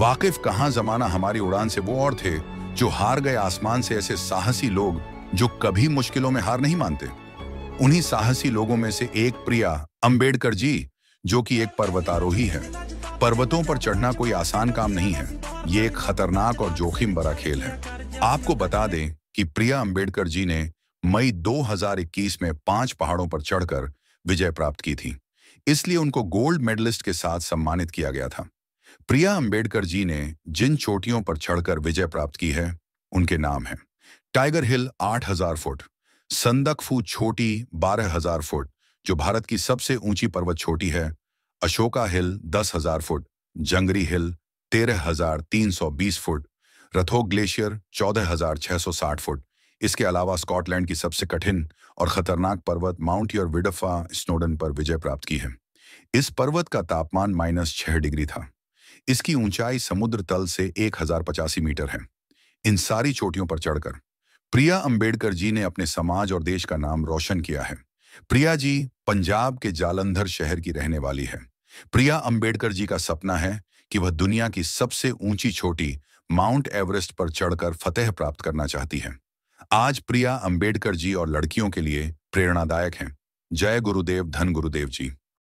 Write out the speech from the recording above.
वाकिफ कहाँ जमाना हमारी उड़ान से वो और थे जो हार गए आसमान से ऐसे साहसी लोग जो कभी मुश्किलों में हार नहीं मानते उन्हीं साहसी लोगों में से एक प्रिया अंबेडकर जी जो कि एक पर्वतारोही है पर्वतों पर चढ़ना कोई आसान काम नहीं है ये एक खतरनाक और जोखिम भरा खेल है आपको बता दें कि प्रिया अंबेडकर जी ने मई 2021 में पांच पहाड़ों पर चढ़कर विजय प्राप्त की थी इसलिए उनको गोल्ड मेडलिस्ट के साथ सम्मानित किया गया था प्रिया अंबेडकर जी ने जिन चोटियों पर चढ़कर विजय प्राप्त की है उनके नाम हैं टाइगर हिल 8000 फुट संदकफू छोटी 12000 फुट जो भारत की सबसे ऊंची पर्वत छोटी है Ashoka hill 10000 foot Jangri hill 13320 foot Rathong glacier 14660 foot इसके अलावा स्कॉटलैंड की सबसे कठिन और खतरनाक पर्वत माउंट योर विडफा स्नोडन पर विजय प्राप्त की है इस पर्वत का तापमान माइनस छह डिग्री था इसकी ऊंचाई समुद्र तल से एक मीटर है इन सारी चोटियों पर चढ़कर प्रिया अंबेडकर जी ने अपने समाज और देश का नाम रोशन किया है प्रिया जी पंजाब के जालंधर शहर की रहने वाली है प्रिया अंबेडकर जी का सपना है कि वह दुनिया की सबसे ऊंची छोटी माउंट एवरेस्ट पर चढ़कर फतेह प्राप्त करना चाहती है आज प्रिया अंबेडकर जी और लड़कियों के लिए प्रेरणादायक हैं जय गुरुदेव धन गुरुदेव जी